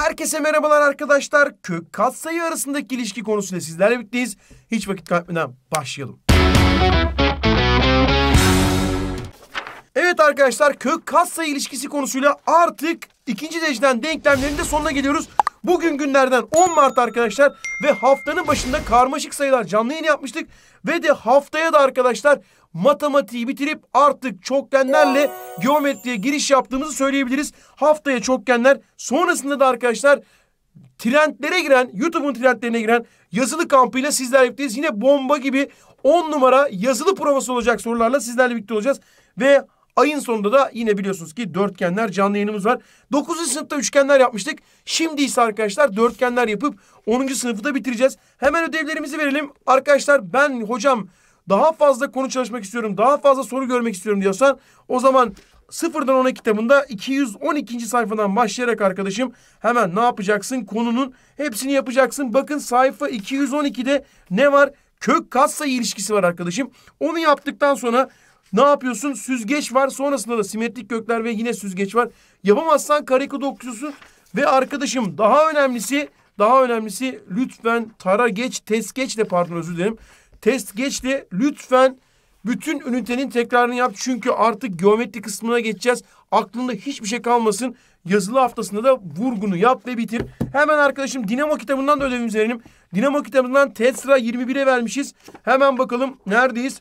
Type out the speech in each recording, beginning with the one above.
Herkese merhabalar arkadaşlar. Kök katsayı arasındaki ilişki konusunda sizlerle birlikteyiz. Hiç vakit kaybetmeden başlayalım. Evet arkadaşlar kök katsayı ilişkisi konusuyla artık ikinci dereceden denklemlerin de sonuna geliyoruz. Bugün günlerden 10 Mart arkadaşlar ve haftanın başında karmaşık sayılar canlı yayını yapmıştık. Ve de haftaya da arkadaşlar matematiği bitirip artık çokgenlerle geometriye giriş yaptığımızı söyleyebiliriz. Haftaya çokgenler sonrasında da arkadaşlar trendlere giren, YouTube'un trendlerine giren yazılı kampıyla sizlerle birlikteyiz. Yine bomba gibi 10 numara yazılı provası olacak sorularla sizlerle birlikte olacağız. Ve ayın sonunda da yine biliyorsunuz ki dörtgenler canlı yayınımız var. 9. sınıfta üçgenler yapmıştık. Şimdi ise arkadaşlar dörtgenler yapıp 10. sınıfı da bitireceğiz. Hemen ödevlerimizi verelim. Arkadaşlar ben hocam daha fazla konu çalışmak istiyorum, daha fazla soru görmek istiyorum diyorsan o zaman sıfırdan ona kitabında 212. sayfadan başlayarak arkadaşım hemen ne yapacaksın? Konunun hepsini yapacaksın. Bakın sayfa 212'de ne var? Kök kas ilişkisi var arkadaşım. Onu yaptıktan sonra ne yapıyorsun? Süzgeç var. Sonrasında da simetrik kökler ve yine süzgeç var. Yapamazsan karekod okuyorsun. Ve arkadaşım daha önemlisi daha önemlisi lütfen tara geç, test geç de pardon özür dilerim. Test geçti. Lütfen bütün ünitenin tekrarını yap. Çünkü artık geometri kısmına geçeceğiz. Aklında hiçbir şey kalmasın. Yazılı haftasında da vurgunu yap ve bitir. Hemen arkadaşım Dinamo kitabından da ödevimizi verelim. Dinamo kitabından Tesra 21'e vermişiz. Hemen bakalım neredeyiz?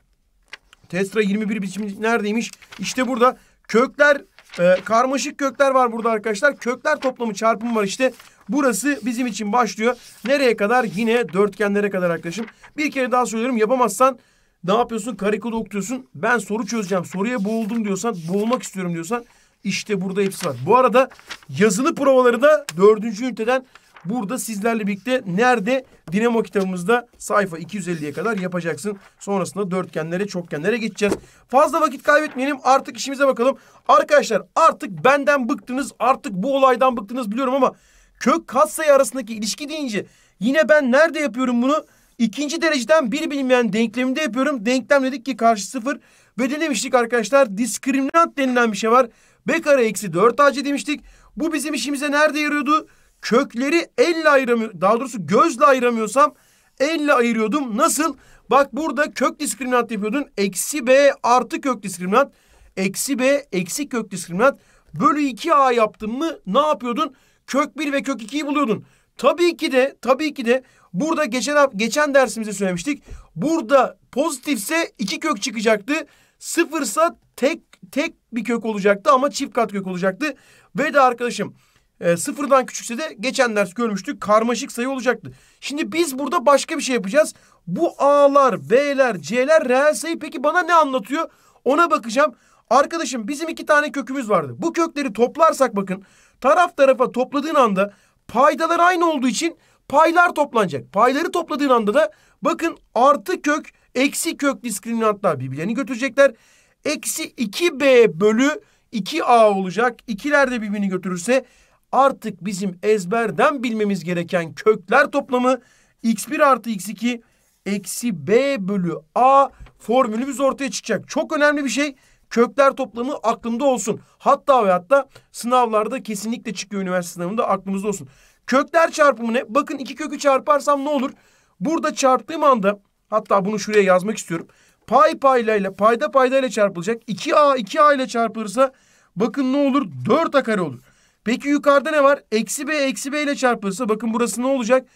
Tesra 21 biçim neredeymiş? İşte burada kökler, e, karmaşık kökler var burada arkadaşlar. Kökler toplamı çarpımı var işte. Burası bizim için başlıyor. Nereye kadar? Yine dörtgenlere kadar arkadaşım. Bir kere daha söylüyorum yapamazsan ne yapıyorsun? Karikolu okutuyorsun. Ben soru çözeceğim. Soruya boğuldum diyorsan, boğulmak istiyorum diyorsan işte burada hepsi var. Bu arada yazılı provaları da dördüncü üniteden burada sizlerle birlikte nerede? Dinamo kitabımızda sayfa 250'ye kadar yapacaksın. Sonrasında dörtgenlere, çokgenlere geçeceğiz. Fazla vakit kaybetmeyelim. Artık işimize bakalım. Arkadaşlar artık benden bıktınız. Artık bu olaydan bıktınız biliyorum ama kök katsayı arasındaki ilişki deyince yine ben nerede yapıyorum bunu? İkinci dereceden bir bilinmeyen denkleminde yapıyorum. Denklem dedik ki karşı sıfır. Ve ne demiştik arkadaşlar? Diskriminant denilen bir şey var. B kare eksi 4 AC demiştik. Bu bizim işimize nerede yarıyordu? Kökleri elle ayıramıyor. Daha doğrusu gözle ayıramıyorsam elle ayırıyordum. Nasıl? Bak burada kök diskriminant yapıyordun. Eksi B artı kök diskriminant. Eksi B eksi kök diskriminant. Bölü 2A yaptın mı ne yapıyordun? kök 1 ve kök 2'yi buluyordun. Tabii ki de tabii ki de burada geçen geçen dersimizde söylemiştik. Burada pozitifse 2 kök çıkacaktı. Sıfırsa tek tek bir kök olacaktı ama çift kat kök olacaktı. Ve de arkadaşım e, sıfırdan küçükse de geçen ders görmüştük karmaşık sayı olacaktı. Şimdi biz burada başka bir şey yapacağız. Bu A'lar, B'ler, C'ler reel sayı peki bana ne anlatıyor? Ona bakacağım. Arkadaşım bizim iki tane kökümüz vardı. Bu kökleri toplarsak bakın taraf tarafa topladığın anda paydalar aynı olduğu için paylar toplanacak. Payları topladığın anda da bakın artı kök eksi kök diskriminantlar birbirlerini götürecekler. Eksi 2b bölü 2a olacak. İkiler de birbirini götürürse artık bizim ezberden bilmemiz gereken kökler toplamı x1 artı x2 eksi b bölü a formülümüz ortaya çıkacak. Çok önemli bir şey. Kökler toplamı aklımda olsun. Hatta ve hatta sınavlarda kesinlikle çıkıyor üniversite sınavında aklımızda olsun. Kökler çarpımı ne? Bakın iki kökü çarparsam ne olur? Burada çarptığım anda hatta bunu şuraya yazmak istiyorum. Pay paylayla payda paydayla çarpılacak. 2a 2a ile çarpılırsa bakın ne olur? 4a kare olur. Peki yukarıda ne var? Eksi b eksi b ile çarpılırsa bakın burası ne olacak?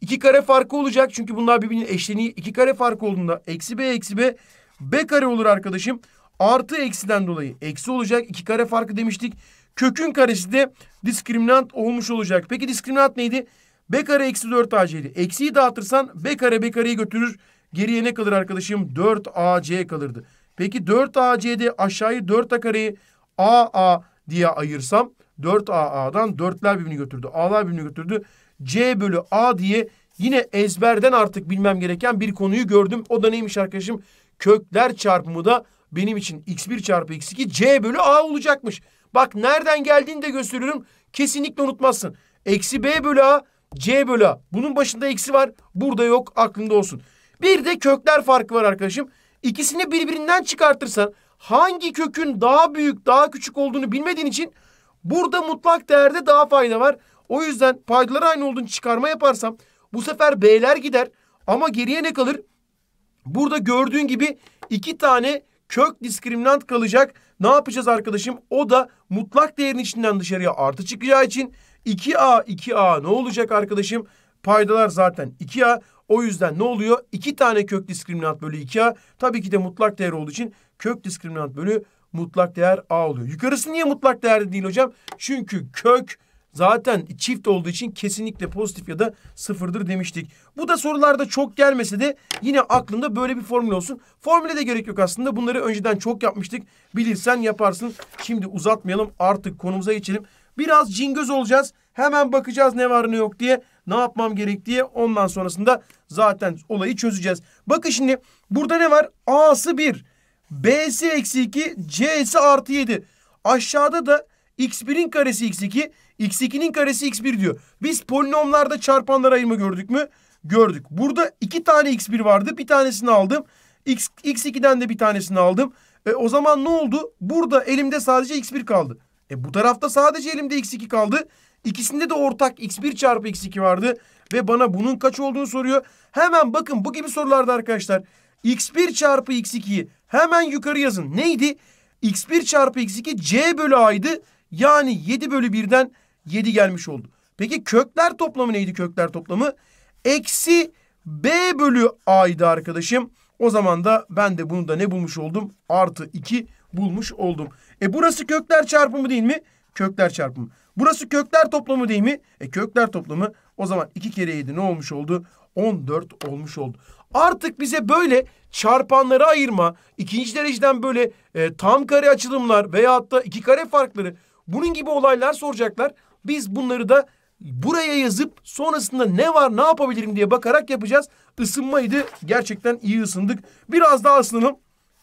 İki kare farkı olacak. Çünkü bunlar birbirinin eşleniği. iki kare farkı olduğunda eksi b eksi b b kare olur arkadaşım. Artı eksiden dolayı eksi olacak. iki kare farkı demiştik. Kökün karesi de diskriminant olmuş olacak. Peki diskriminant neydi? B kare eksi 4 ac AC'ydi. Eksiyi dağıtırsan B kare B kareyi götürür. Geriye ne kalır arkadaşım? 4 AC kalırdı. Peki 4 AC'de aşağıyı 4 A kareyi AA diye ayırsam 4 AA'dan 4'ler birbirini götürdü. A'lar birbirini götürdü. C bölü A diye yine ezberden artık bilmem gereken bir konuyu gördüm. O da neymiş arkadaşım? Kökler çarpımı da benim için x1 çarpı x2 c bölü a olacakmış. Bak nereden geldiğini de gösteriyorum. Kesinlikle unutmazsın. Eksi b bölü a c bölü a. Bunun başında eksi var. Burada yok. Aklında olsun. Bir de kökler farkı var arkadaşım. İkisini birbirinden çıkartırsan hangi kökün daha büyük daha küçük olduğunu bilmediğin için burada mutlak değerde daha fayda var. O yüzden paydalar aynı olduğunu çıkarma yaparsam bu sefer b'ler gider ama geriye ne kalır? Burada gördüğün gibi iki tane kök diskriminant kalacak. Ne yapacağız arkadaşım? O da mutlak değerin içinden dışarıya artı çıkacağı için 2A 2A ne olacak arkadaşım? Paydalar zaten 2A. O yüzden ne oluyor? 2 tane kök diskriminant bölü 2A. Tabii ki de mutlak değer olduğu için kök diskriminant bölü mutlak değer A oluyor. Yukarısı niye mutlak değer değil hocam? Çünkü kök zaten çift olduğu için kesinlikle pozitif ya da sıfırdır demiştik. Bu da sorularda çok gelmese de yine aklında böyle bir formül olsun. Formüle de gerek yok aslında. Bunları önceden çok yapmıştık. Bilirsen yaparsın. Şimdi uzatmayalım artık konumuza geçelim. Biraz cingöz olacağız. Hemen bakacağız ne var ne yok diye. Ne yapmam gerek diye. Ondan sonrasında zaten olayı çözeceğiz. Bakın şimdi burada ne var? A'sı 1. B'si eksi 2. C'si artı 7. Aşağıda da x1'in karesi x2 x2'nin karesi x1 diyor. Biz polinomlarda çarpanlar ayırma gördük mü? Gördük. Burada iki tane x1 vardı. Bir tanesini aldım. X, x2'den de bir tanesini aldım. E, o zaman ne oldu? Burada elimde sadece x1 kaldı. E, bu tarafta sadece elimde x2 kaldı. İkisinde de ortak x1 çarpı x2 vardı. Ve bana bunun kaç olduğunu soruyor. Hemen bakın bu gibi sorularda arkadaşlar. x1 çarpı x2'yi hemen yukarı yazın. Neydi? x1 çarpı x2 c bölü a'ydı. Yani 7 bölü 1'den 7 gelmiş oldu. Peki kökler toplamı neydi kökler toplamı? Eksi B bölü A'ydı arkadaşım. O zaman da ben de bunu da ne bulmuş oldum? Artı 2 bulmuş oldum. E burası kökler çarpımı değil mi? Kökler çarpımı. Burası kökler toplamı değil mi? E kökler toplamı o zaman 2 kere 7 ne olmuş oldu? 14 olmuş oldu. Artık bize böyle çarpanları ayırma, ikinci dereceden böyle e, tam kare açılımlar veya hatta iki kare farkları bunun gibi olaylar soracaklar. Biz bunları da buraya yazıp sonrasında ne var ne yapabilirim diye bakarak yapacağız. Isınmaydı. Gerçekten iyi ısındık. Biraz daha ısınalım.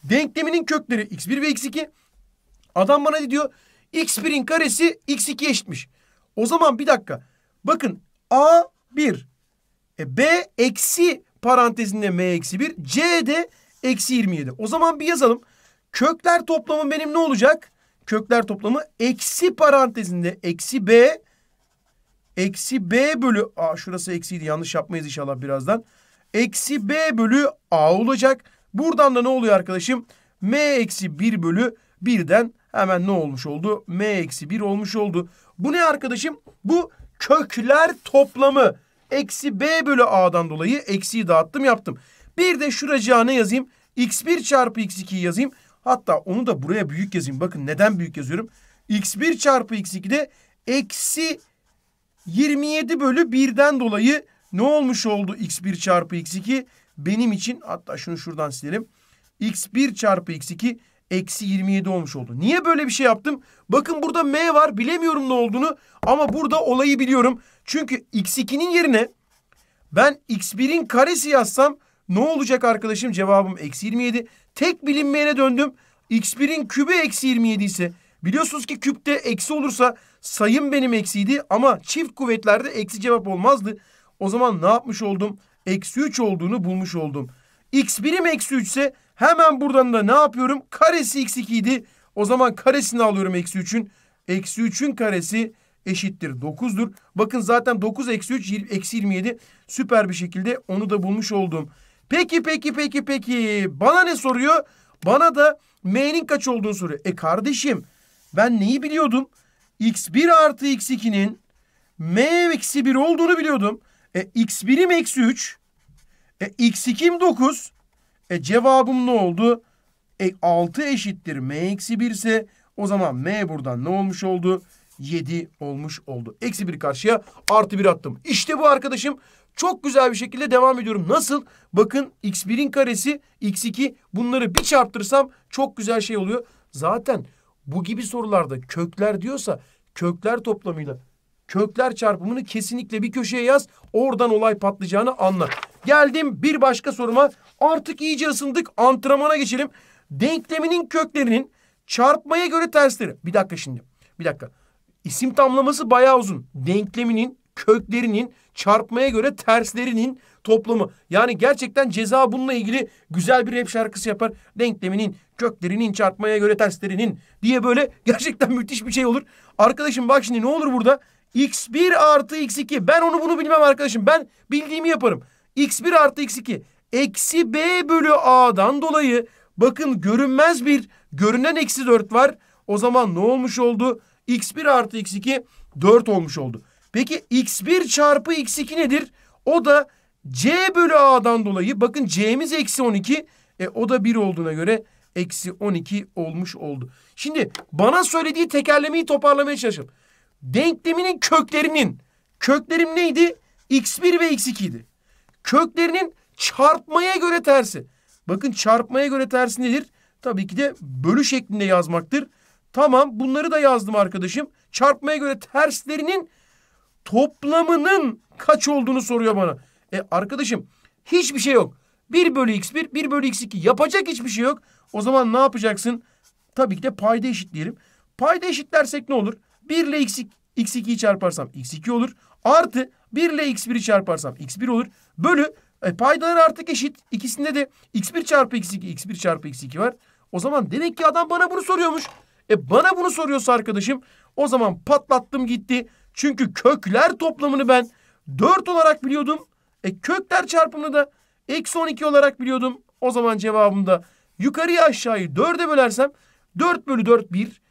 Denkleminin kökleri x1 ve x2. Adam bana ne diyor? x1'in karesi x2 eşitmiş. O zaman bir dakika. Bakın a1 e, b eksi parantezinde m eksi 1 c de eksi 27. O zaman bir yazalım. Kökler toplamı benim ne olacak? kökler toplamı eksi parantezinde eksi b eksi b bölü a şurası eksiydi yanlış yapmayız inşallah birazdan. Eksi b bölü a olacak. Buradan da ne oluyor arkadaşım? m eksi 1 bölü 1'den hemen ne olmuş oldu? m eksi 1 olmuş oldu. Bu ne arkadaşım? Bu kökler toplamı. Eksi b bölü a'dan dolayı eksiyi dağıttım yaptım. Bir de şuracığa ne yazayım? x1 çarpı x2 yazayım. Hatta onu da buraya büyük yazayım. Bakın neden büyük yazıyorum? x1 çarpı x2'de eksi 27 bölü 1'den dolayı ne olmuş oldu x1 çarpı x2? Benim için hatta şunu şuradan silelim. x1 çarpı x2 eksi 27 olmuş oldu. Niye böyle bir şey yaptım? Bakın burada m var bilemiyorum ne olduğunu ama burada olayı biliyorum. Çünkü x2'nin yerine ben x1'in karesi yazsam ne olacak arkadaşım? Cevabım eksi 27 tek bilinmeyene döndüm. X1'in kübü eksi 27 ise biliyorsunuz ki küpte eksi olursa sayım benim eksiydi ama çift kuvvetlerde eksi cevap olmazdı. O zaman ne yapmış oldum? Eksi 3 olduğunu bulmuş oldum. X1'im eksi 3 ise hemen buradan da ne yapıyorum? Karesi x2 idi. O zaman karesini alıyorum eksi 3'ün. Eksi 3'ün karesi eşittir 9'dur. Bakın zaten 9 eksi 3 eksi 27 süper bir şekilde onu da bulmuş oldum. Peki peki peki peki. Bana ne soruyor? Bana da m'nin kaç olduğunu soruyor. E kardeşim ben neyi biliyordum? x1 artı x2'nin m eksi 1 olduğunu biliyordum. E x1'im eksi 3. E x2'im 9. E cevabım ne oldu? E 6 eşittir m eksi 1 ise o zaman m buradan ne olmuş oldu? 7 olmuş oldu. Eksi 1 karşıya artı 1 attım. İşte bu arkadaşım çok güzel bir şekilde devam ediyorum. Nasıl? Bakın x1'in karesi x2 bunları bir çarptırsam çok güzel şey oluyor. Zaten bu gibi sorularda kökler diyorsa kökler toplamıyla kökler çarpımını kesinlikle bir köşeye yaz. Oradan olay patlayacağını anla. Geldim bir başka soruma. Artık iyice ısındık. Antrenmana geçelim. Denkleminin köklerinin çarpmaya göre tersleri. Bir dakika şimdi. Bir dakika. İsim tamlaması bayağı uzun. Denkleminin köklerinin çarpmaya göre terslerinin toplamı. Yani gerçekten ceza bununla ilgili güzel bir rap şarkısı yapar. Denkleminin, köklerinin, çarpmaya göre terslerinin diye böyle gerçekten müthiş bir şey olur. Arkadaşım bak şimdi ne olur burada? X1 artı X2. Ben onu bunu bilmem arkadaşım. Ben bildiğimi yaparım. X1 artı X2. Eksi B bölü A'dan dolayı bakın görünmez bir görünen eksi 4 var. O zaman ne olmuş oldu? X1 artı X2 4 olmuş oldu. Peki x1 çarpı x2 nedir? O da c bölü a'dan dolayı bakın c'miz eksi 12. E, o da 1 olduğuna göre eksi 12 olmuş oldu. Şimdi bana söylediği tekerlemeyi toparlamaya çalışalım. Denkleminin köklerinin köklerim neydi? x1 ve x2 idi. Köklerinin çarpmaya göre tersi. Bakın çarpmaya göre tersi nedir? Tabii ki de bölü şeklinde yazmaktır. Tamam bunları da yazdım arkadaşım. Çarpmaya göre terslerinin toplamının kaç olduğunu soruyor bana. E arkadaşım hiçbir şey yok. 1 bölü x1, 1 bölü x2 yapacak hiçbir şey yok. O zaman ne yapacaksın? Tabii ki de payda eşitleyelim. Payda eşitlersek ne olur? 1 ile x, x2'yi çarparsam x2 olur. Artı 1 ile x1'i çarparsam x1 olur. Bölü e, paydaları artık eşit. İkisinde de x1 çarpı x2, x1 çarpı x2 var. O zaman demek ki adam bana bunu soruyormuş. E bana bunu soruyorsa arkadaşım o zaman patlattım gitti. Çünkü kökler toplamını ben 4 olarak biliyordum. E kökler çarpımını da eksi 12 olarak biliyordum. O zaman cevabımda yukarıya aşağıyı 4'e bölersem 4 bölü 4 1.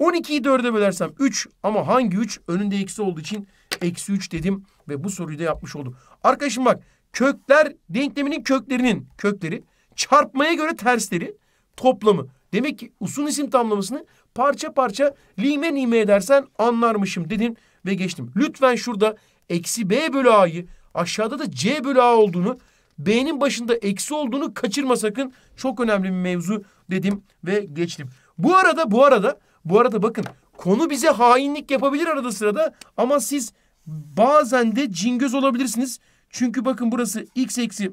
12'yi 4'e bölersem 3 ama hangi 3? Önünde eksi olduğu için eksi 3 dedim ve bu soruyu da yapmış oldum. Arkadaşım bak kökler denkleminin köklerinin kökleri çarpmaya göre tersleri toplamı. Demek ki usun isim tamlamasını parça parça lime lime edersen anlarmışım dedin ve geçtim. Lütfen şurada eksi B bölü A'yı aşağıda da C bölü A olduğunu B'nin başında eksi olduğunu kaçırma sakın. Çok önemli bir mevzu dedim ve geçtim. Bu arada bu arada bu arada bakın konu bize hainlik yapabilir arada sırada ama siz bazen de cingöz olabilirsiniz. Çünkü bakın burası x eksi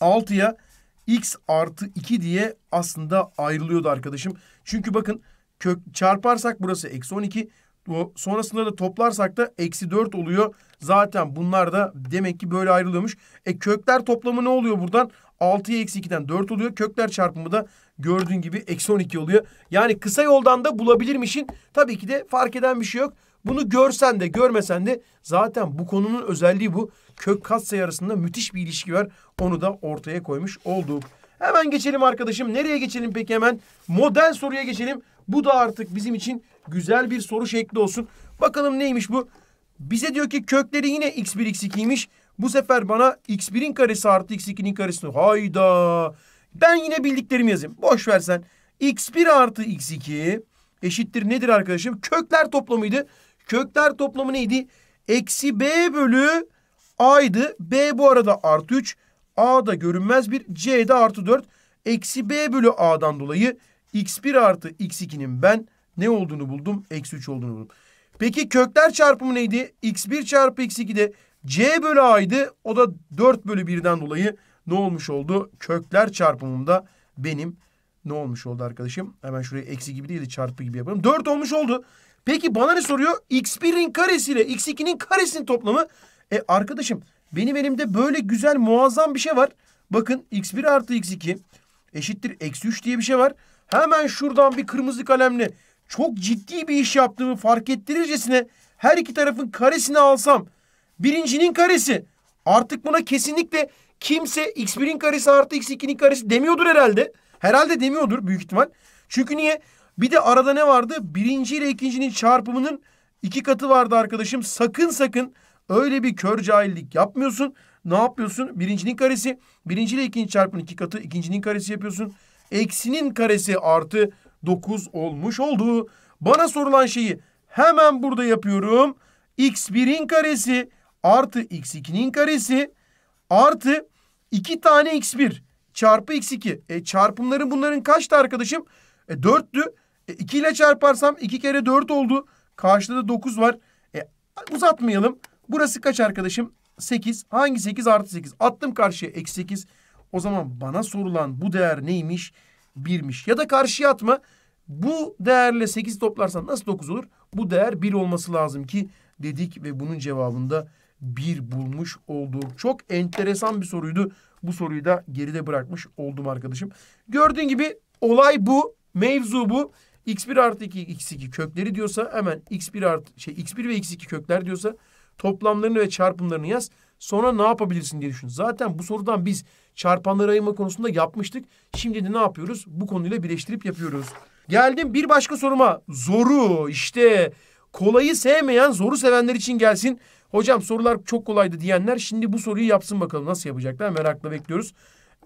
6'ya x artı 2 diye aslında ayrılıyordu arkadaşım. Çünkü bakın kök çarparsak burası eksi 12. Sonrasında da toplarsak da eksi 4 oluyor. Zaten bunlar da demek ki böyle ayrılıyormuş. E kökler toplamı ne oluyor buradan? 6'ya eksi 2'den 4 oluyor. Kökler çarpımı da gördüğün gibi eksi 12 oluyor. Yani kısa yoldan da bulabilirmişin. Tabii ki de fark eden bir şey yok. Bunu görsen de görmesen de zaten bu konunun özelliği bu. Kök katsayı arasında müthiş bir ilişki var. Onu da ortaya koymuş olduk. Hemen geçelim arkadaşım. Nereye geçelim peki hemen? Model soruya geçelim. Bu da artık bizim için güzel bir soru şekli olsun. Bakalım neymiş bu? Bize diyor ki kökleri yine x1 x2'ymiş. Bu sefer bana x1'in karesi artı x2'nin karesi. Hayda. Ben yine bildiklerimi yazayım. Boş versen. x1 artı x2 eşittir nedir arkadaşım? Kökler toplamıydı. Kökler toplamı neydi? Eksi b bölü a'ydı. b bu arada artı 3. a da görünmez bir. c de artı 4. Eksi b bölü a'dan dolayı x1 artı x2'nin ben ne olduğunu buldum? Eksi 3 olduğunu buldum. Peki kökler çarpımı neydi? x1 çarpı x2'de c bölü a'ydı. O da 4 bölü 1'den dolayı ne olmuş oldu? Kökler çarpımında benim ne olmuş oldu arkadaşım? Hemen şuraya eksi gibi değil de çarpı gibi yapalım. 4 olmuş oldu. Peki bana ne soruyor? x1'in karesiyle x2'nin karesinin toplamı. E arkadaşım benim elimde böyle güzel muazzam bir şey var. Bakın x1 artı x2 eşittir eksi 3 diye bir şey var hemen şuradan bir kırmızı kalemle çok ciddi bir iş yaptığımı fark ettirircesine her iki tarafın karesini alsam birincinin karesi artık buna kesinlikle kimse x1'in karesi artı x2'nin karesi demiyordur herhalde. Herhalde demiyordur büyük ihtimal. Çünkü niye? Bir de arada ne vardı? Birinci ile ikincinin çarpımının iki katı vardı arkadaşım. Sakın sakın öyle bir kör cahillik yapmıyorsun. Ne yapıyorsun? Birincinin karesi. Birinci ile ikinci çarpımın iki katı. ikincinin karesi yapıyorsun eksinin karesi artı 9 olmuş oldu. Bana sorulan şeyi hemen burada yapıyorum. x1'in karesi artı x2'nin karesi artı 2 tane x1 çarpı x2. E çarpımları bunların kaçtı arkadaşım? E 4'tü. E 2 ile çarparsam 2 kere 4 oldu. Karşıda da 9 var. E uzatmayalım. Burası kaç arkadaşım? 8. Hangi 8 artı 8? Attım karşıya eksi 8. O zaman bana sorulan bu değer neymiş? Birmiş. Ya da karşıya atma. Bu değerle sekiz toplarsan nasıl dokuz olur? Bu değer bir olması lazım ki dedik ve bunun cevabında bir bulmuş olduk. Çok enteresan bir soruydu. Bu soruyu da geride bırakmış oldum arkadaşım. Gördüğün gibi olay bu. Mevzu bu. X1 artı 2, X2 kökleri diyorsa hemen X1 artı şey X1 ve X2 kökler diyorsa toplamlarını ve çarpımlarını yaz. Sonra ne yapabilirsin diye düşün. Zaten bu sorudan biz çarpanları ayırma konusunda yapmıştık. Şimdi de ne yapıyoruz? Bu konuyla birleştirip yapıyoruz. Geldim bir başka soruma. Zoru işte kolayı sevmeyen zoru sevenler için gelsin. Hocam sorular çok kolaydı diyenler şimdi bu soruyu yapsın bakalım. Nasıl yapacaklar merakla bekliyoruz.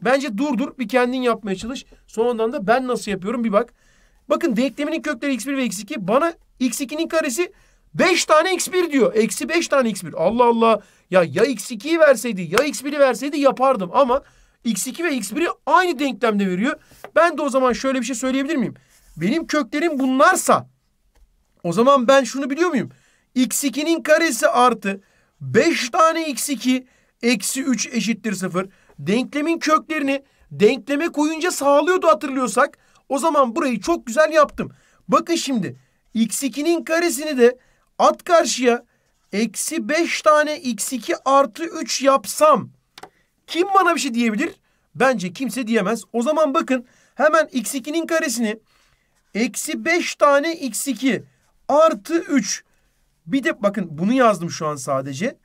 Bence dur dur bir kendin yapmaya çalış. Sonradan da ben nasıl yapıyorum bir bak. Bakın denkleminin kökleri x1 ve x2 bana x2'nin karesi 5 tane x1 diyor. Eksi 5 tane x1. Allah Allah. Ya ya x2'yi verseydi ya x1'i verseydi yapardım ama x2 ve x1'i aynı denklemde veriyor. Ben de o zaman şöyle bir şey söyleyebilir miyim? Benim köklerim bunlarsa o zaman ben şunu biliyor muyum? x2'nin karesi artı 5 tane x2 eksi 3 eşittir 0. Denklemin köklerini denkleme koyunca sağlıyordu hatırlıyorsak. O zaman burayı çok güzel yaptım. Bakın şimdi x2'nin karesini de At karşıya eksi 5 tane x2 artı 3 yapsam kim bana bir şey diyebilir? Bence kimse diyemez. O zaman bakın hemen x2'nin karesini eksi 5 tane x2 artı 3 bir de bakın bunu yazdım şu an sadece.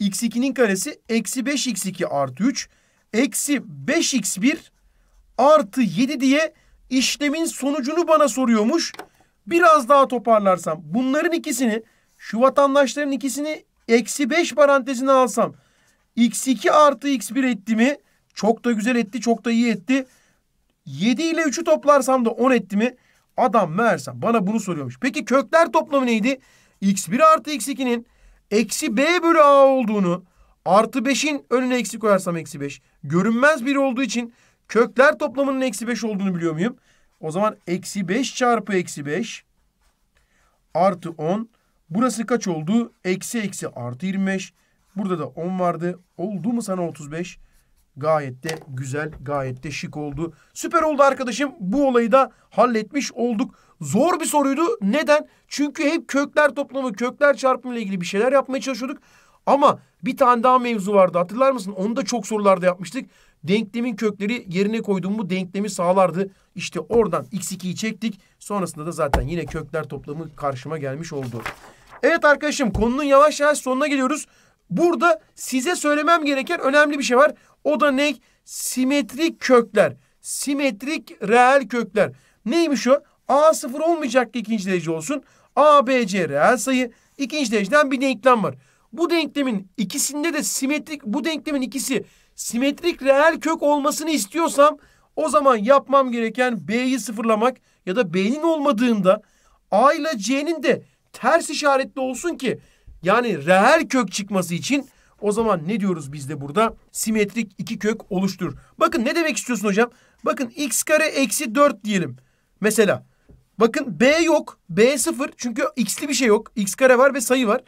x2'nin karesi eksi 5x2 artı 3 eksi 5x1 artı 7 diye işlemin sonucunu bana soruyormuş. Biraz daha toparlarsam bunların ikisini şu vatandaşların ikisini eksi 5 parantezine alsam x2 artı x1 etti mi? Çok da güzel etti, çok da iyi etti. 7 ile 3'ü toplarsam da 10 etti mi? Adam meğersem bana bunu soruyormuş. Peki kökler toplamı neydi? x1 artı x2'nin eksi b bölü a olduğunu artı 5'in önüne eksi koyarsam eksi 5. Görünmez biri olduğu için kökler toplamının eksi 5 olduğunu biliyor muyum? O zaman eksi 5 çarpı eksi 5 artı 10 Burası kaç oldu? Eksi eksi artı 25. Burada da 10 vardı. Oldu mu sana 35? Gayet de güzel, gayet de şık oldu. Süper oldu arkadaşım. Bu olayı da halletmiş olduk. Zor bir soruydu. Neden? Çünkü hep kökler toplamı, kökler çarpımı ile ilgili bir şeyler yapmaya çalışıyorduk. Ama bir tane daha mevzu vardı hatırlar mısın? Onu da çok sorularda yapmıştık. Denklemin kökleri yerine koyduğum bu denklemi sağlardı. İşte oradan x2'yi çektik. Sonrasında da zaten yine kökler toplamı karşıma gelmiş oldu. Evet arkadaşım konunun yavaş yavaş sonuna geliyoruz. Burada size söylemem gereken önemli bir şey var. O da ne? Simetrik kökler. Simetrik reel kökler. Neymiş o? A sıfır olmayacak ki ikinci derece olsun. A, B, C reel sayı. İkinci dereceden bir denklem var. Bu denklemin ikisinde de simetrik, bu denklemin ikisi simetrik reel kök olmasını istiyorsam o zaman yapmam gereken B'yi sıfırlamak ya da B'nin olmadığında A ile C'nin de ters işaretli olsun ki yani reel kök çıkması için o zaman ne diyoruz biz de burada? Simetrik iki kök oluştur. Bakın ne demek istiyorsun hocam? Bakın x kare eksi 4 diyelim. Mesela bakın b yok. b sıfır. Çünkü x'li bir şey yok. x kare var ve sayı var.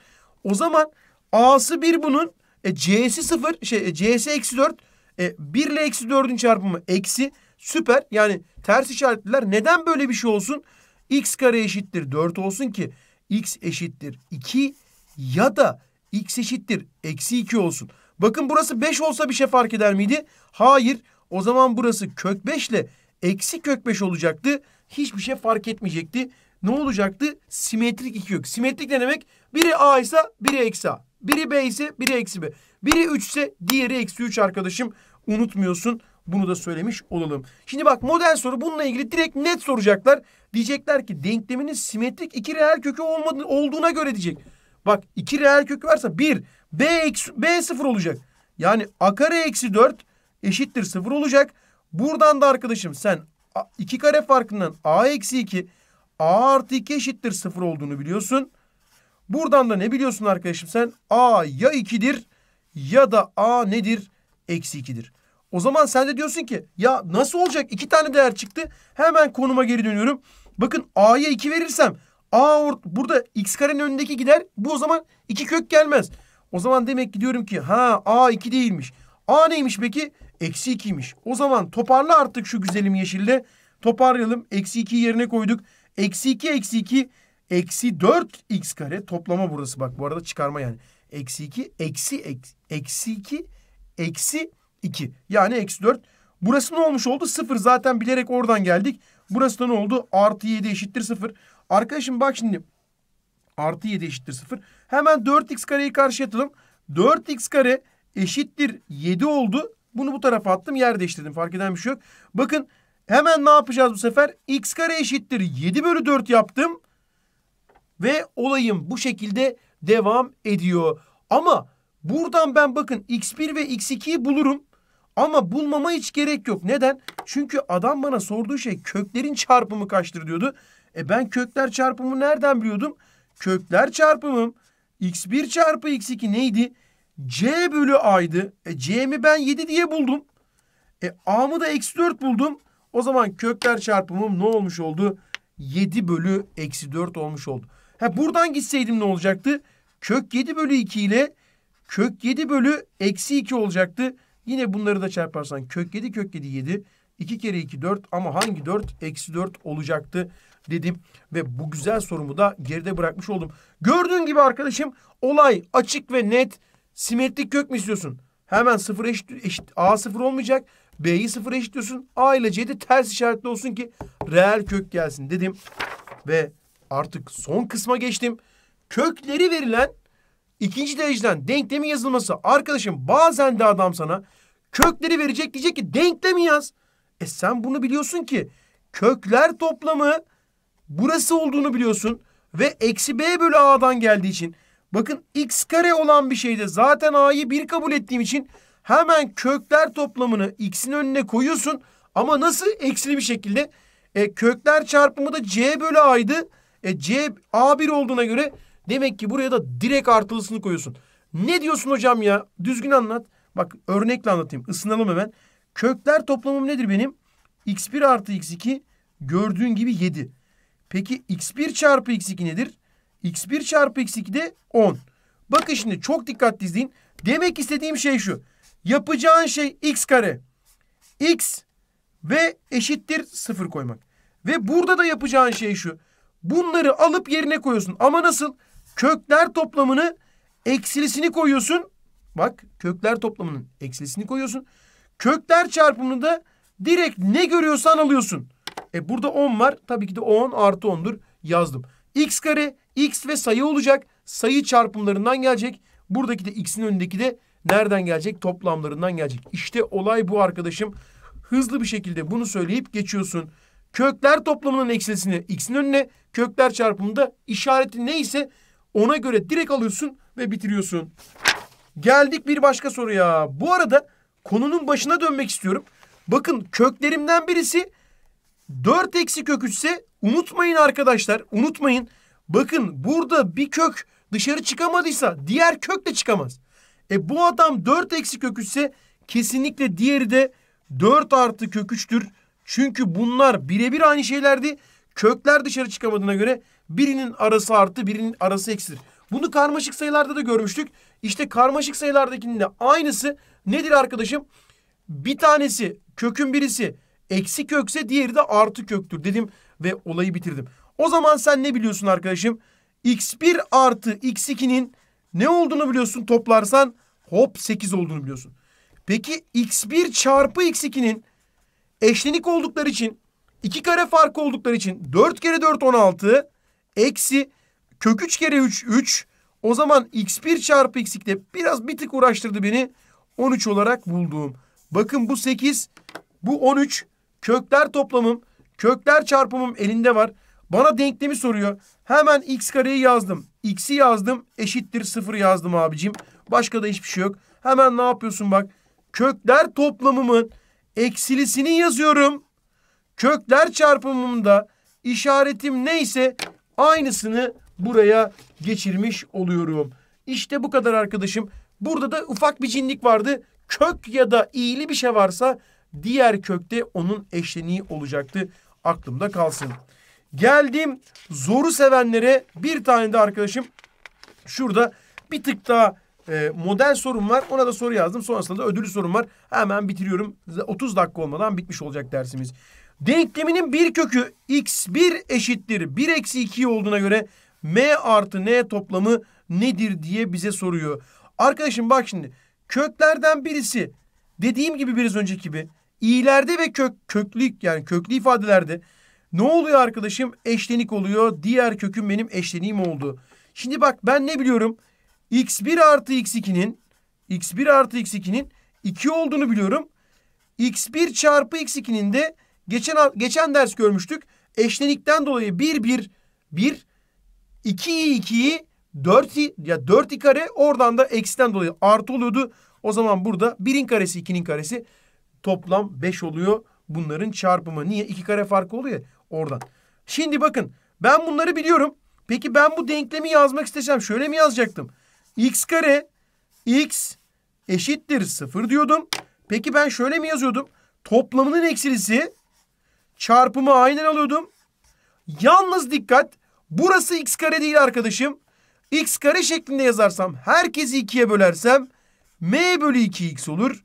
O zaman a'sı 1 bunun. E, c'si 0. Şey, e, c'si eksi 4. E, 1 ile eksi 4'ün çarpımı eksi. Süper. Yani ters işaretliler. Neden böyle bir şey olsun? x kare eşittir 4 olsun ki x eşittir 2 ya da x eşittir eksi 2 olsun. Bakın burası 5 olsa bir şey fark eder miydi? Hayır. O zaman burası kök 5 ile eksi kök 5 olacaktı. Hiçbir şey fark etmeyecekti. Ne olacaktı? Simetrik iki kök. Simetrik ne demek? Biri a ise biri eksi a. Biri b ise biri eksi b. Biri 3 ise diğeri eksi 3 arkadaşım. Unutmuyorsun. Bunu da söylemiş olalım. Şimdi bak modern soru bununla ilgili direkt net soracaklar. Diyecekler ki denkleminin simetrik iki reel kökü olmadı, olduğuna göre diyecek. Bak iki reel kökü varsa bir B, eksi, B sıfır olacak. Yani A kare eksi dört eşittir sıfır olacak. Buradan da arkadaşım sen iki kare farkından A eksi iki A artı iki eşittir sıfır olduğunu biliyorsun. Buradan da ne biliyorsun arkadaşım sen? A ya ikidir ya da A nedir? Eksi ikidir. O zaman sen de diyorsun ki ya nasıl olacak? İki tane değer çıktı. Hemen konuma geri dönüyorum. Bakın A'ya 2 verirsem A burada x karenin önündeki gider. Bu o zaman 2 kök gelmez. O zaman demek ki diyorum ki ha A 2 değilmiş. A neymiş peki? Eksi 2'ymiş. O zaman toparla artık şu güzelim yeşilde. Toparlayalım. Eksi 2'yi yerine koyduk. Eksi 2 eksi 2 eksi 4 x kare. Toplama burası bak bu arada çıkarma yani. Eksi 2 eksi eksi, eksi 2 eksi 2. Yani eksi 4. Burası ne olmuş oldu? 0 zaten bilerek oradan geldik. Burası da ne oldu? Artı 7 eşittir 0. Arkadaşım bak şimdi. Artı 7 eşittir 0. Hemen 4x kareyi karşıya 4x kare eşittir 7 oldu. Bunu bu tarafa attım. Yer değiştirdim. Fark eden bir şey yok. Bakın hemen ne yapacağız bu sefer? x kare eşittir 7 bölü 4 yaptım. Ve olayım bu şekilde devam ediyor. Ama buradan ben bakın x1 ve x2'yi bulurum. Ama bulmama hiç gerek yok. Neden? Çünkü adam bana sorduğu şey köklerin çarpımı kaçtır diyordu. E ben kökler çarpımı nereden biliyordum? Kökler çarpımım x1 çarpı x2 neydi? c bölü a'ydı. E c'mi ben 7 diye buldum. E a'mı da eksi 4 buldum. O zaman kökler çarpımım ne olmuş oldu? 7 bölü eksi 4 olmuş oldu. Ha buradan gitseydim ne olacaktı? Kök 7 bölü 2 ile kök 7 bölü eksi 2 olacaktı. Yine bunları da çarparsan kök 7 kök 7 7. 2 kere 2 4 ama hangi 4? Eksi 4 olacaktı dedim. Ve bu güzel sorumu da geride bırakmış oldum. Gördüğün gibi arkadaşım olay açık ve net. Simetrik kök mü istiyorsun? Hemen 0 eşit, eşit A 0 olmayacak. B'yi 0 diyorsun, A ile de ters işaretli olsun ki reel kök gelsin dedim. Ve artık son kısma geçtim. Kökleri verilen İkinci dereceden denklemin yazılması. Arkadaşım bazen de adam sana kökleri verecek diyecek ki denklemi yaz. E sen bunu biliyorsun ki kökler toplamı burası olduğunu biliyorsun. Ve eksi b bölü a'dan geldiği için. Bakın x kare olan bir şeyde zaten a'yı bir kabul ettiğim için hemen kökler toplamını x'in önüne koyuyorsun. Ama nasıl eksili bir şekilde? E, kökler çarpımı da c bölü a'ydı. E, c a1 olduğuna göre Demek ki buraya da direkt artılısını koyuyorsun. Ne diyorsun hocam ya? Düzgün anlat. Bak örnekle anlatayım. Isınalım hemen. Kökler toplamım nedir benim? x1 artı x2 gördüğün gibi 7. Peki x1 çarpı x2 nedir? x1 çarpı x2 de 10. Bakın şimdi çok dikkatli izleyin. Demek istediğim şey şu. Yapacağın şey x kare. x ve eşittir 0 koymak. Ve burada da yapacağın şey şu. Bunları alıp yerine koyuyorsun. Ama nasıl? kökler toplamını eksilisini koyuyorsun. Bak kökler toplamının eksilisini koyuyorsun. Kökler çarpımını da direkt ne görüyorsan alıyorsun. E burada 10 var. Tabii ki de 10 artı 10'dur yazdım. X kare, X ve sayı olacak. Sayı çarpımlarından gelecek. Buradaki de X'in önündeki de nereden gelecek? Toplamlarından gelecek. İşte olay bu arkadaşım. Hızlı bir şekilde bunu söyleyip geçiyorsun. Kökler toplamının eksilisini X'in önüne, kökler çarpımında işareti neyse ona göre direkt alıyorsun ve bitiriyorsun. Geldik bir başka soruya. Bu arada konunun başına dönmek istiyorum. Bakın köklerimden birisi 4 eksi kök 3 ise unutmayın arkadaşlar. Unutmayın. Bakın burada bir kök dışarı çıkamadıysa diğer kök de çıkamaz. E bu adam 4 eksi kök 3 ise kesinlikle diğeri de 4 artı kök 3'tür. Çünkü bunlar birebir aynı şeylerdi. Kökler dışarı çıkamadığına göre Birinin arası artı birinin arası eksidir. Bunu karmaşık sayılarda da görmüştük. İşte karmaşık sayılardakinin de aynısı nedir arkadaşım? Bir tanesi kökün birisi eksi kökse diğeri de artı köktür dedim ve olayı bitirdim. O zaman sen ne biliyorsun arkadaşım? x1 artı x2'nin ne olduğunu biliyorsun toplarsan hop 8 olduğunu biliyorsun. Peki x1 çarpı x2'nin eşlenik oldukları için 2 kare farkı oldukları için 4 kere 4 16 eksi kök 3 kere 3 3. O zaman x1 çarpı x2 biraz bir tık uğraştırdı beni. 13 olarak bulduğum Bakın bu 8 bu 13 kökler toplamım kökler çarpımım elinde var. Bana denklemi soruyor. Hemen x kareyi yazdım. X'i yazdım eşittir sıfır yazdım abicim. Başka da hiçbir şey yok. Hemen ne yapıyorsun bak. Kökler toplamımın eksilisini yazıyorum. Kökler çarpımımda işaretim neyse Aynısını buraya geçirmiş oluyorum. İşte bu kadar arkadaşım. Burada da ufak bir cinlik vardı. Kök ya da iyili bir şey varsa diğer kökte onun eşleniği olacaktı. Aklımda kalsın. Geldim zoru sevenlere bir tane de arkadaşım şurada bir tık daha e, model sorum var. Ona da soru yazdım. Sonrasında da ödülü sorum var. Hemen bitiriyorum. 30 dakika olmadan bitmiş olacak dersimiz. Denkleminin bir kökü x1 eşittir 1 eksi 2 olduğuna göre m artı n toplamı nedir diye bize soruyor. Arkadaşım bak şimdi köklerden birisi dediğim gibi biraz önceki gibi i'lerde ve kök köklü yani köklü ifadelerde ne oluyor arkadaşım? Eşlenik oluyor. Diğer köküm benim eşleniğim oldu. Şimdi bak ben ne biliyorum? x1 artı x2'nin x1 artı x2'nin 2 olduğunu biliyorum. x1 çarpı x2'nin de Geçen geçen ders görmüştük. Eşlenikten dolayı 1 1 1 2'yi 2'yi 4 ya 4 kare oradan da eksiden dolayı artı oluyordu. O zaman burada 1'in karesi 2'nin karesi toplam 5 oluyor. Bunların çarpımı. Niye? 2 kare farkı oluyor oradan. Şimdi bakın ben bunları biliyorum. Peki ben bu denklemi yazmak istesem şöyle mi yazacaktım? x kare x eşittir 0 diyordum. Peki ben şöyle mi yazıyordum? Toplamının eksilisi çarpımı aynen alıyordum. Yalnız dikkat burası x kare değil arkadaşım. x kare şeklinde yazarsam herkesi ikiye bölersem m bölü 2x olur.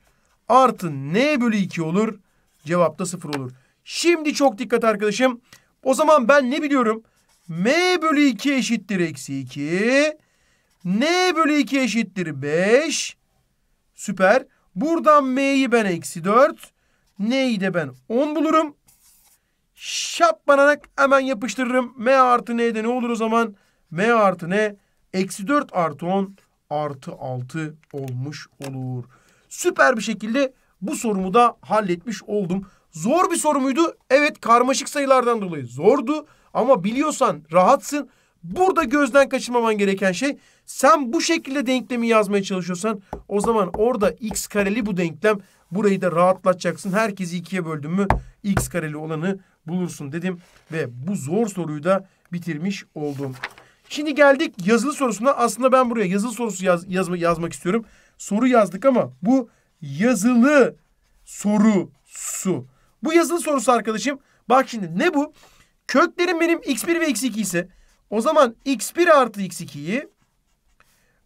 Artı n bölü 2 olur. Cevap da 0 olur. Şimdi çok dikkat arkadaşım. O zaman ben ne biliyorum? m bölü 2 eşittir eksi 2. n bölü 2 eşittir 5. Süper. Buradan m'yi ben eksi 4. n'yi de ben 10 bulurum şap banarak hemen yapıştırırım. M artı N'de ne olur o zaman? M artı N eksi 4 artı 10 artı 6 olmuş olur. Süper bir şekilde bu sorumu da halletmiş oldum. Zor bir soru muydu? Evet karmaşık sayılardan dolayı zordu. Ama biliyorsan rahatsın. Burada gözden kaçırmaman gereken şey sen bu şekilde denklemi yazmaya çalışıyorsan o zaman orada x kareli bu denklem Burayı da rahatlatacaksın. Herkesi ikiye böldün mü x kareli olanı bulursun dedim. Ve bu zor soruyu da bitirmiş oldum. Şimdi geldik yazılı sorusuna. Aslında ben buraya yazılı sorusu yaz, yazma, yazmak istiyorum. Soru yazdık ama bu yazılı sorusu. Bu yazılı sorusu arkadaşım. Bak şimdi ne bu? Köklerim benim x1 ve x2 ise o zaman x1 artı x2'yi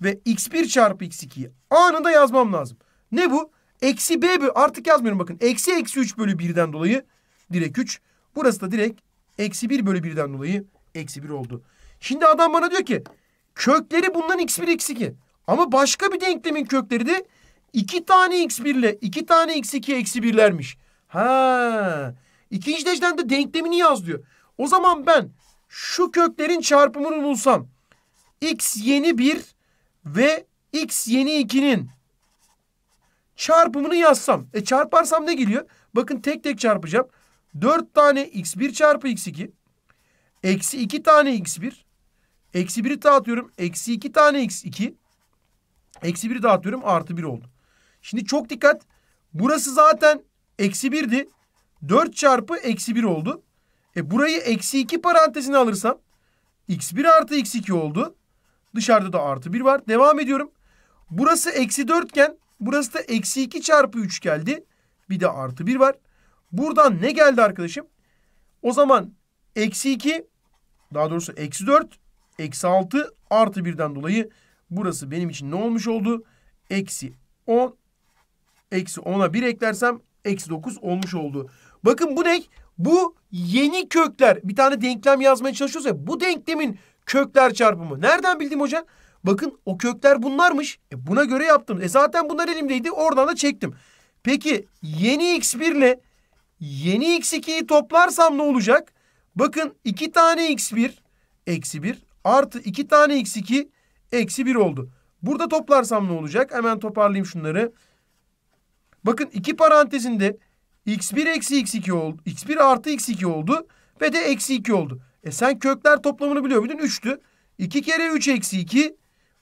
ve x1 çarpı x2'yi anında yazmam lazım. Ne bu? Eksi b bölü artık yazmıyorum bakın. Eksi eksi 3 bölü 1'den dolayı direkt 3. Burası da direkt eksi 1 bölü 1'den dolayı eksi 1 oldu. Şimdi adam bana diyor ki kökleri bundan x1 eksi 2 Ama başka bir denklemin kökleri de 2 tane x1 ile 2 tane x2 eksi 1'lermiş. Ha. İkinci dereceden denklemini yaz diyor. O zaman ben şu köklerin çarpımını bulsam x yeni 1 ve x yeni 2'nin çarpımını yazsam. E çarparsam ne geliyor? Bakın tek tek çarpacağım. 4 tane x1 çarpı x2. Eksi 2 tane x1. Eksi 1'i dağıtıyorum. Eksi 2 tane x2. Eksi 1'i dağıtıyorum. Artı 1 oldu. Şimdi çok dikkat. Burası zaten eksi 1'di. 4 çarpı eksi 1 oldu. E burayı eksi 2 parantezine alırsam x1 artı x2 oldu. Dışarıda da artı 1 var. Devam ediyorum. Burası eksi 4 iken Burası da eksi 2 çarpı 3 geldi. Bir de artı 1 var. Buradan ne geldi arkadaşım? O zaman eksi 2 daha doğrusu eksi 4 eksi 6 artı 1'den dolayı burası benim için ne olmuş oldu? Eksi 10 eksi 10'a 1 eklersem eksi 9 olmuş oldu. Bakın bu ne? Bu yeni kökler. Bir tane denklem yazmaya çalışıyoruz ya bu denklemin kökler çarpımı. Nereden bildim hocam? Bakın o kökler bunlarmış. E buna göre yaptım. E zaten bunlar elimdeydi. Oradan da çektim. Peki yeni x1 ile yeni x2'yi toplarsam ne olacak? Bakın 2 tane x1 eksi 1 artı 2 tane x2 eksi 1 oldu. Burada toplarsam ne olacak? Hemen toparlayayım şunları. Bakın iki parantezinde x1 eksi x2 oldu. x1 artı x2 oldu ve de eksi 2 oldu. E sen kökler toplamını biliyor muydun? 3'tü. 2 kere 3 eksi 2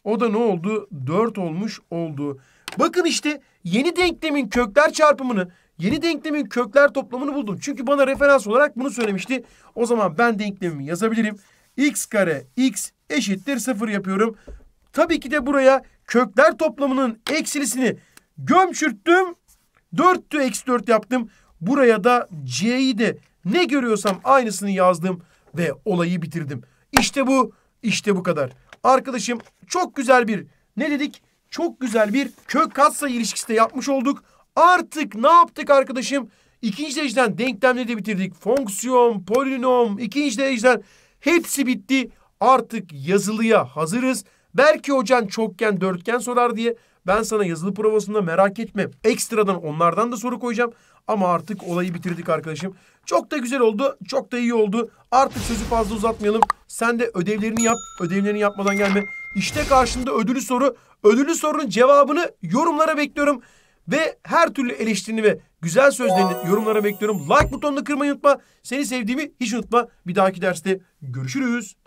o da ne oldu? 4 olmuş oldu. Bakın işte yeni denklemin kökler çarpımını, yeni denklemin kökler toplamını buldum. Çünkü bana referans olarak bunu söylemişti. O zaman ben denklemimi yazabilirim. x kare x eşittir 0 yapıyorum. Tabii ki de buraya kökler toplamının eksilisini gömçürttüm. 4'tü eksi 4 yaptım. Buraya da c'yi de ne görüyorsam aynısını yazdım ve olayı bitirdim. İşte bu, işte bu kadar. Arkadaşım çok güzel bir ne dedik? Çok güzel bir kök katsayı ilişkisi de yapmış olduk. Artık ne yaptık arkadaşım? İkinci dereceden denklemleri de bitirdik. Fonksiyon, polinom, ikinci dereceden hepsi bitti. Artık yazılıya hazırız. Belki hocan çokgen, dörtgen sorar diye ben sana yazılı provasında merak etme. Ekstradan onlardan da soru koyacağım. Ama artık olayı bitirdik arkadaşım. Çok da güzel oldu. Çok da iyi oldu. Artık sözü fazla uzatmayalım. Sen de ödevlerini yap. Ödevlerini yapmadan gelme. İşte karşında ödülü soru. Ödülü sorunun cevabını yorumlara bekliyorum. Ve her türlü eleştirini ve güzel sözlerini yorumlara bekliyorum. Like butonunu kırmayı unutma. Seni sevdiğimi hiç unutma. Bir dahaki derste görüşürüz.